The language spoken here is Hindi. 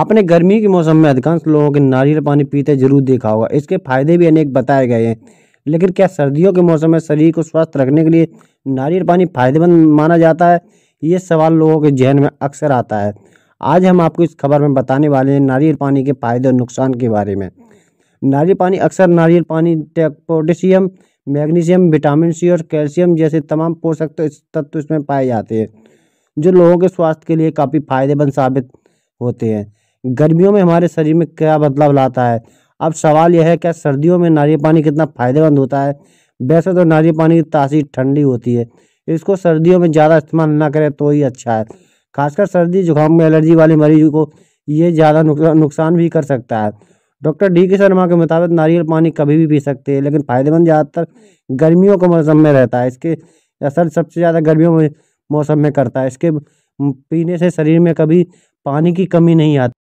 आपने गर्मी के मौसम में अधिकांश लोगों के नारियल पानी पीते जरूर देखा होगा इसके फायदे भी अनेक बताए गए हैं लेकिन क्या सर्दियों के मौसम में शरीर को स्वस्थ रखने के लिए नारियल पानी फायदेमंद माना जाता है ये सवाल लोगों के जहन में अक्सर आता है आज हम आपको इस खबर में बताने वाले हैं नारियल पानी के फायदे और नुकसान के बारे में नारियल पानी अक्सर नारियल पानी पोटेशियम मैग्नीशियम विटामिन सी और कैल्शियम जैसे तमाम पोषक तत्व इसमें पाए जाते हैं जो लोगों के स्वास्थ्य के लिए काफ़ी फायदेमंद साबित होते हैं गर्मियों में हमारे शरीर में क्या बदलाव लाता है अब सवाल यह है क्या सर्दियों में नारियल पानी कितना फ़ायदेमंद होता है वैसे तो नारियल पानी की तासीर ठंडी होती है इसको सर्दियों में ज़्यादा इस्तेमाल ना करें तो ही अच्छा है खासकर सर्दी जुकाम में एलर्जी वाले मरीज को ये ज़्यादा नुकसान भी कर सकता है डॉक्टर डी के शर्मा के मुताबिक नारियल पानी कभी भी पी सकते हैं लेकिन फ़ायदेमंद ज़्यादातर गर्मियों के मौसम में रहता है इसके असर सबसे ज़्यादा गर्मियों में मौसम में करता है इसके पीने से शरीर में कभी पानी की कमी नहीं आती